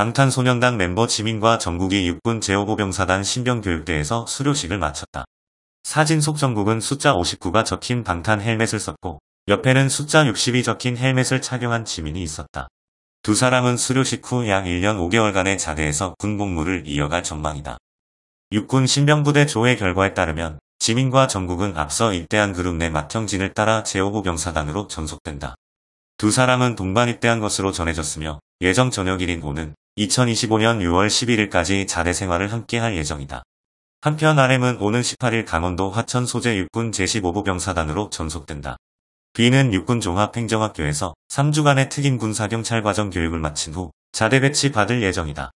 방탄소년단 멤버 지민과 정국이 육군 제5보병사단 신병교육대에서 수료식을 마쳤다. 사진 속 정국은 숫자 59가 적힌 방탄 헬멧을 썼고 옆에는 숫자 60이 적힌 헬멧을 착용한 지민이 있었다. 두 사람은 수료식 후 약 1년 5개월간의 자대에서 군복무를 이어갈 전망이다. 육군 신병부대 조회 결과에 따르면 지민과 정국은 앞서 입대한 그룹 내 맏형진을 따라 제5보병사단으로 전속된다. 두 사람은 동반 입대한 것으로 전해졌으며 예정 저녁일인 오는 2025년 6월 11일까지 자대 생활을 함께할 예정이다. 한편 RM은 오는 18일 강원도 화천 소재 육군 제15부 병사단으로 전속된다. B는 육군 종합행정학교에서 3주간의 특임 군사경찰 과정 교육을 마친 후 자대 배치 받을 예정이다.